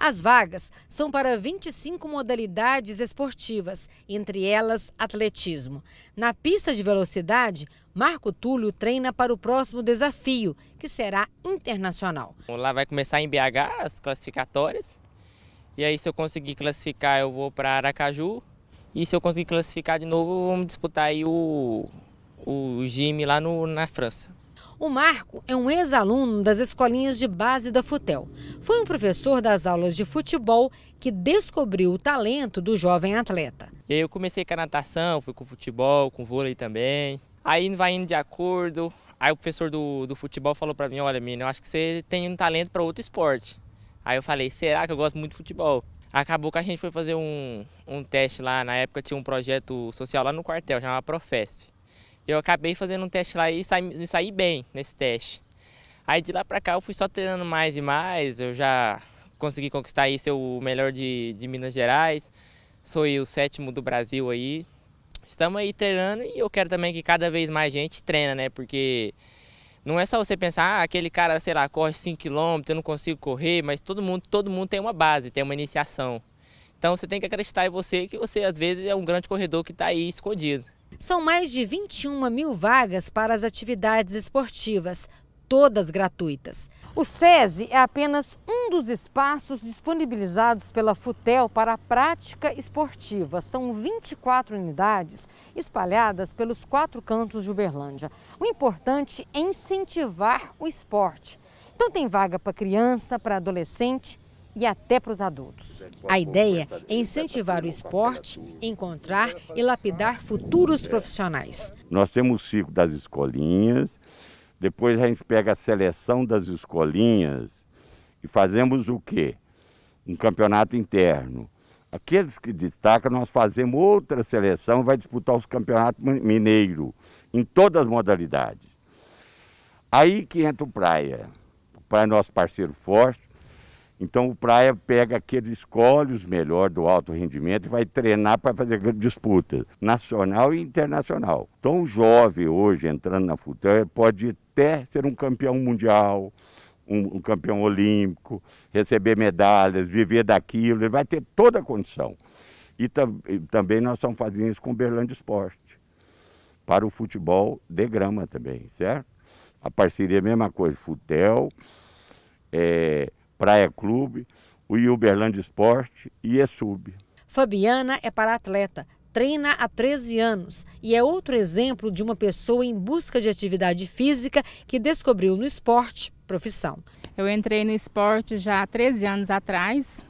As vagas são para 25 modalidades esportivas, entre elas atletismo. Na pista de velocidade, Marco Túlio treina para o próximo desafio, que será internacional. Lá vai começar em BH as classificatórias. E aí, se eu conseguir classificar, eu vou para Aracaju. E se eu conseguir classificar de novo, vamos disputar aí o, o Gime lá no, na França. O Marco é um ex-aluno das escolinhas de base da Futel. Foi um professor das aulas de futebol que descobriu o talento do jovem atleta. E aí eu comecei com a natação, fui com futebol, com vôlei também. Aí vai indo de acordo. Aí o professor do, do futebol falou para mim: Olha, menino, eu acho que você tem um talento para outro esporte. Aí eu falei: Será que eu gosto muito de futebol? Acabou que a gente foi fazer um, um teste lá. Na época tinha um projeto social lá no quartel, chamava Profest. Eu acabei fazendo um teste lá e saí, saí bem nesse teste. Aí de lá pra cá eu fui só treinando mais e mais, eu já consegui conquistar aí ser o melhor de, de Minas Gerais, sou o sétimo do Brasil aí. Estamos aí treinando e eu quero também que cada vez mais gente treina, né? Porque não é só você pensar, ah, aquele cara, sei lá, corre 5 km, eu não consigo correr, mas todo mundo, todo mundo tem uma base, tem uma iniciação. Então você tem que acreditar em você que você às vezes é um grande corredor que está aí escondido. São mais de 21 mil vagas para as atividades esportivas, todas gratuitas. O SESI é apenas um dos espaços disponibilizados pela FUTEL para a prática esportiva. São 24 unidades espalhadas pelos quatro cantos de Uberlândia. O importante é incentivar o esporte. Então tem vaga para criança, para adolescente e até para os adultos. É, a ideia é incentivar o esporte, encontrar e lapidar futuros é. profissionais. Nós temos o ciclo das escolinhas, depois a gente pega a seleção das escolinhas e fazemos o quê? Um campeonato interno. Aqueles que destacam, nós fazemos outra seleção, vai disputar os campeonatos mineiro, em todas as modalidades. Aí que entra o Praia. O Praia é nosso parceiro forte, então o Praia pega aquele, escolhe os melhores do alto rendimento e vai treinar para fazer disputa nacional e internacional. Então o jovem hoje entrando na futebol pode até ser um campeão mundial, um, um campeão olímpico, receber medalhas, viver daquilo, ele vai ter toda a condição. E, tam, e também nós estamos fazendo isso com o Berlândia Esporte, para o futebol de grama também, certo? A parceria é a mesma coisa, futel, é, Praia Clube, o Uberlândia Esporte e ESUB. É Fabiana é para atleta, treina há 13 anos e é outro exemplo de uma pessoa em busca de atividade física que descobriu no esporte profissão. Eu entrei no esporte já há 13 anos atrás.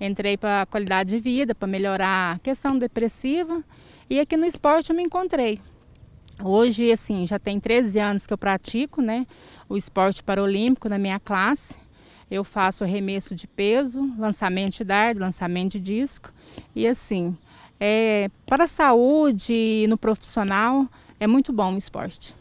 Entrei para qualidade de vida, para melhorar a questão depressiva e aqui no esporte eu me encontrei. Hoje, assim, já tem 13 anos que eu pratico, né, o esporte paralímpico na minha classe eu faço remesso de peso, lançamento de dardo, lançamento de disco. E assim, é, para a saúde e no profissional, é muito bom o esporte.